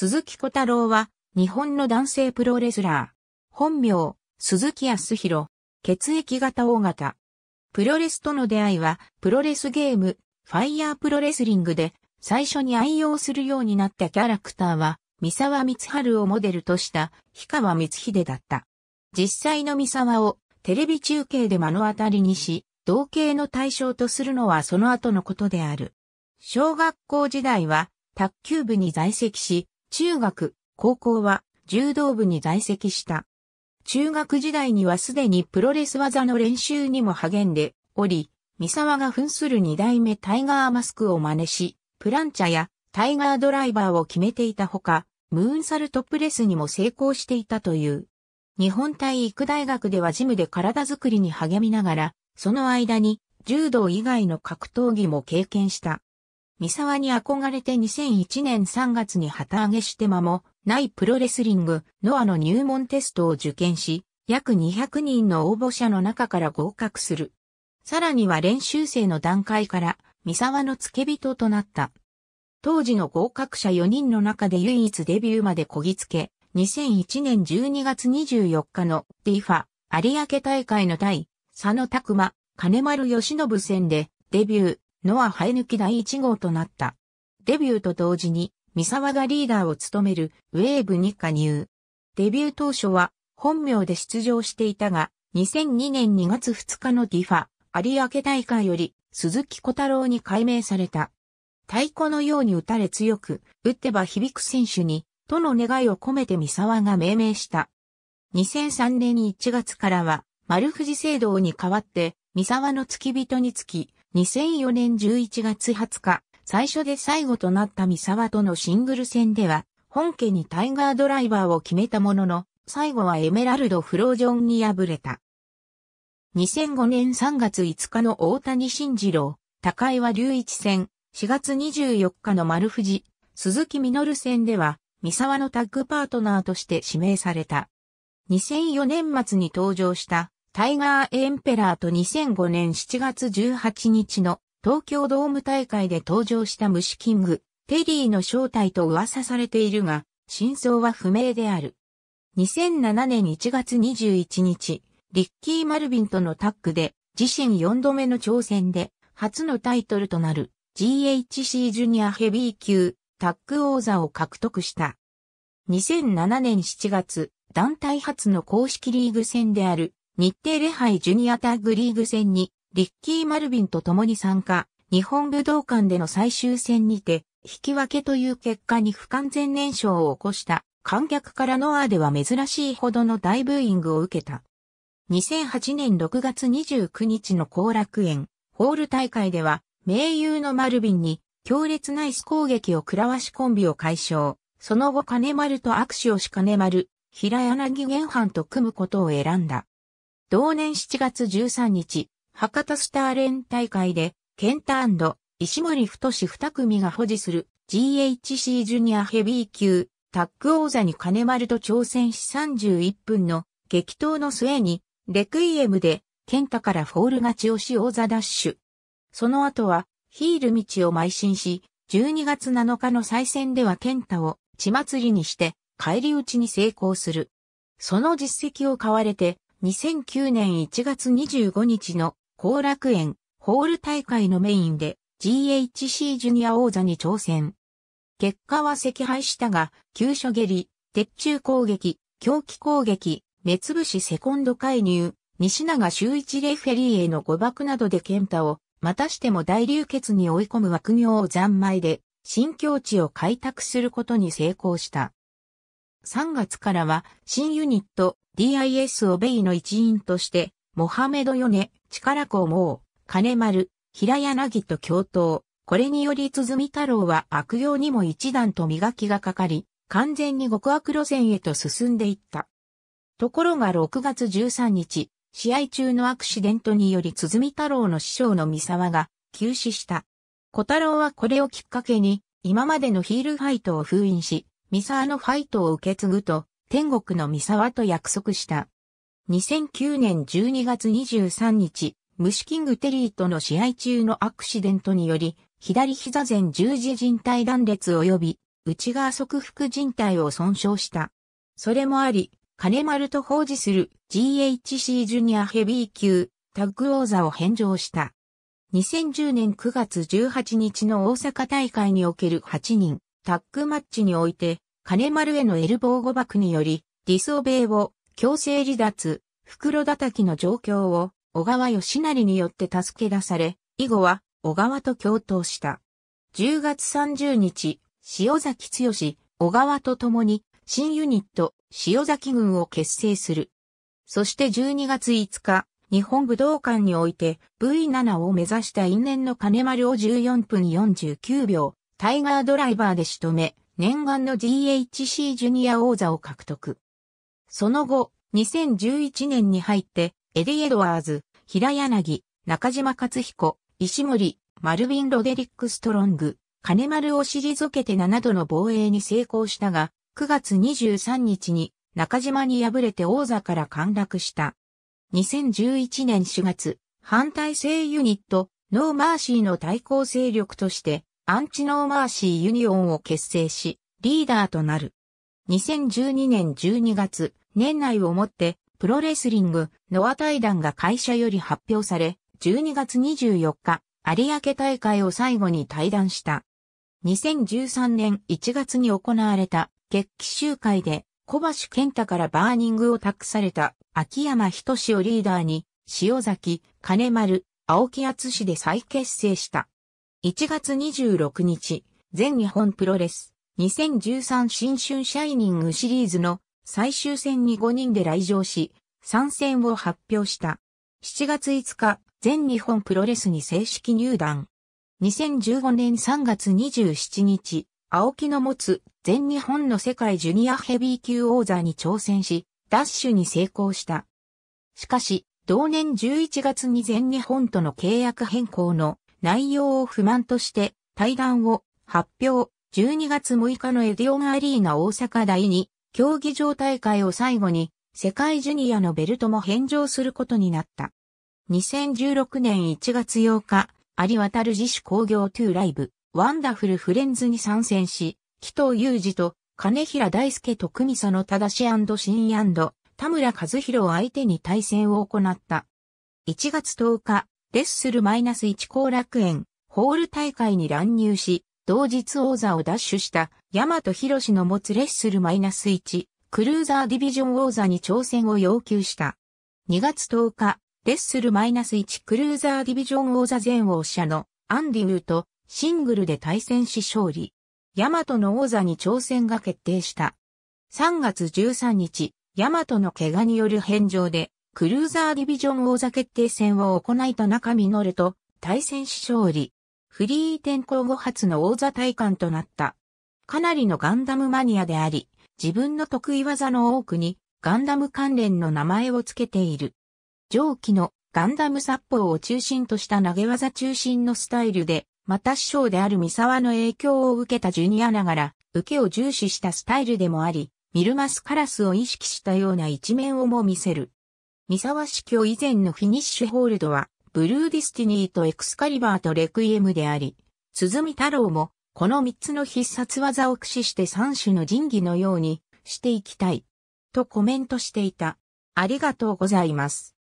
鈴木小太郎は、日本の男性プロレスラー。本名、鈴木康弘。血液型 O 型。プロレスとの出会いは、プロレスゲーム、ファイヤープロレスリングで、最初に愛用するようになったキャラクターは、三沢光春をモデルとした、氷川光秀だった。実際の三沢を、テレビ中継で目の当たりにし、同型の対象とするのはその後のことである。小学校時代は、卓球部に在籍し、中学、高校は柔道部に在籍した。中学時代にはすでにプロレス技の練習にも励んでおり、三沢が扮する二代目タイガーマスクを真似し、プランチャやタイガードライバーを決めていたほか、ムーンサルトプレスにも成功していたという。日本体育大学ではジムで体づくりに励みながら、その間に柔道以外の格闘技も経験した。三沢に憧れて2001年3月に旗揚げして間もないプロレスリング、ノアの入門テストを受験し、約200人の応募者の中から合格する。さらには練習生の段階から、三沢の付け人となった。当時の合格者4人の中で唯一デビューまでこぎつけ、2001年12月24日のディファ、有明大会の対佐野拓馬、金丸義信戦でデビュー、ノア生え抜き第1号となった。デビューと同時に、三沢がリーダーを務めるウェーブに加入。デビュー当初は本名で出場していたが、2002年2月2日のディファ、有明大会より鈴木小太郎に改名された。太鼓のように打たれ強く、打ってば響く選手に、との願いを込めて三沢が命名した。2003年1月からは、丸藤聖堂に代わって、三沢の付き人につき、2004年11月20日、最初で最後となった三沢とのシングル戦では、本家にタイガードライバーを決めたものの、最後はエメラルド・フロージョンに敗れた。2005年3月5日の大谷慎二郎、高岩隆一戦、4月24日の丸藤、鈴木実戦では、三沢のタッグパートナーとして指名された。2004年末に登場したタイガーエンペラーと2005年7月18日の東京ドーム大会で登場した虫キング、テリーの正体と噂されているが、真相は不明である。2007年1月21日、リッキー・マルビンとのタッグで、自身4度目の挑戦で、初のタイトルとなる GHC ジュニアヘビー級タッグ王座を獲得した。2007年7月、団体初の公式リーグ戦である日程礼拝ジュニアタッグリーグ戦に、リッキー・マルビンと共に参加、日本武道館での最終戦にて、引き分けという結果に不完全燃焼を起こした観客からノアでは珍しいほどの大ブーイングを受けた。2008年6月29日の後楽園、ホール大会では、盟友のマルビンに強烈なイス攻撃を食らわしコンビを解消。その後金丸と握手をし金丸、平柳玄藩と組むことを選んだ。同年7月13日、博多スター連大会で、ケンタ石森太志二組が保持する GHC ジュニアヘビー級タッグ王座に金丸と挑戦し31分の激闘の末にレクイエムでケンタからフォール勝ちをし王座ダッシュ。その後はヒール道を邁進し、12月7日の再戦ではケンタを血祭りにして返り討ちに成功する。その実績を買われて2009年1月25日の後楽園ホール大会のメインで GHC ジュニア王座に挑戦。結果は赤敗したが、急所蹴り、鉄柱攻撃、狂気攻撃、目つぶしセコンド介入、西永周一レフェリーへの誤爆などで健太を、またしても大流血に追い込む悪行を残枚で、新境地を開拓することに成功した。3月からは、新ユニット、DIS オベイの一員として、モハメド・ヨネ、チカカラコウ、モネマル、ヒラヤナギと共闘。これにより見太郎は悪行にも一段と磨きがかかり、完全に極悪路線へと進んでいった。ところが6月13日、試合中のアクシデントにより見太郎の師匠の三沢が急死した。小太郎はこれをきっかけに、今までのヒールファイトを封印し、三沢のファイトを受け継ぐと、天国の三沢と約束した。2009年12月23日、虫キングテリーとの試合中のアクシデントにより、左膝前十字靭帯断裂及び、内側側腹靭帯を損傷した。それもあり、金丸と奉仕する GHC ジュニアヘビー級タッグ王座を返上した。2010年9月18日の大阪大会における8人タッグマッチにおいて金丸へのエルボー誤爆により、ディスオベイを強制離脱、袋叩きの状況を小川義成によって助け出され、以後は小川と共闘した。10月30日、塩崎剛、小川と共に新ユニット、塩崎軍を結成する。そして12月5日、日本武道館において V7 を目指した因縁の金丸を14分49秒、タイガードライバーで仕留め、念願の GHC ジュニア王座を獲得。その後、2011年に入って、エディ・エドワーズ、平柳、中島勝彦、石森、マルィン・ロデリック・ストロング、金丸を退けて7度の防衛に成功したが、9月23日に中島に敗れて王座から陥落した。2011年4月、反対性ユニット、ノーマーシーの対抗勢力として、アンチノーマーシーユニオンを結成し、リーダーとなる。2012年12月、年内をもって、プロレスリング、ノア対談が会社より発表され、12月24日、有明大会を最後に対談した。2013年1月に行われた、決起集会で、小橋健太からバーニングを託された、秋山仁をリーダーに、塩崎、金丸、青木厚で再結成した。1月26日、全日本プロレス2013新春シャイニングシリーズの最終戦に5人で来場し、参戦を発表した。7月5日、全日本プロレスに正式入団。2015年3月27日、青木の持つ全日本の世界ジュニアヘビー級王座に挑戦し、ダッシュに成功した。しかし、同年11月に全日本との契約変更の内容を不満として対談を発表。12月6日のエディオンアリーナ大阪第2競技場大会を最後に世界ジュニアのベルトも返上することになった。2016年1月8日、有渡る自主工業2ライブ、ワンダフルフレンズに参戦し、紀藤裕二と金平大輔と久美佐の正新田村和弘を相手に対戦を行った。1月10日、レッスル -1 後楽園、ホール大会に乱入し、同日王座を奪取した大和博の持つレッスル -1 クルーザーディビジョン王座に挑戦を要求した。2月10日、レッスル -1 クルーザーディビジョン王座前王者のアンディウーとシングルで対戦し勝利。ヤマトの王座に挑戦が決定した。3月13日、ヤマトの怪我による返上でクルーザーディビジョン王座決定戦を行い田中ると対戦し勝利。フリー転向後初の王座体感となった。かなりのガンダムマニアであり、自分の得意技の多くにガンダム関連の名前を付けている。上記のガンダム殺法を中心とした投げ技中心のスタイルで、また師匠である三沢の影響を受けたジュニアながら、受けを重視したスタイルでもあり、ミルマスカラスを意識したような一面をも見せる。三沢市教以前のフィニッシュホールドは、ブルーディスティニーとエクスカリバーとレクイエムであり、鈴見太郎も、この三つの必殺技を駆使して三種の神器のようにしていきたい。とコメントしていた。ありがとうございます。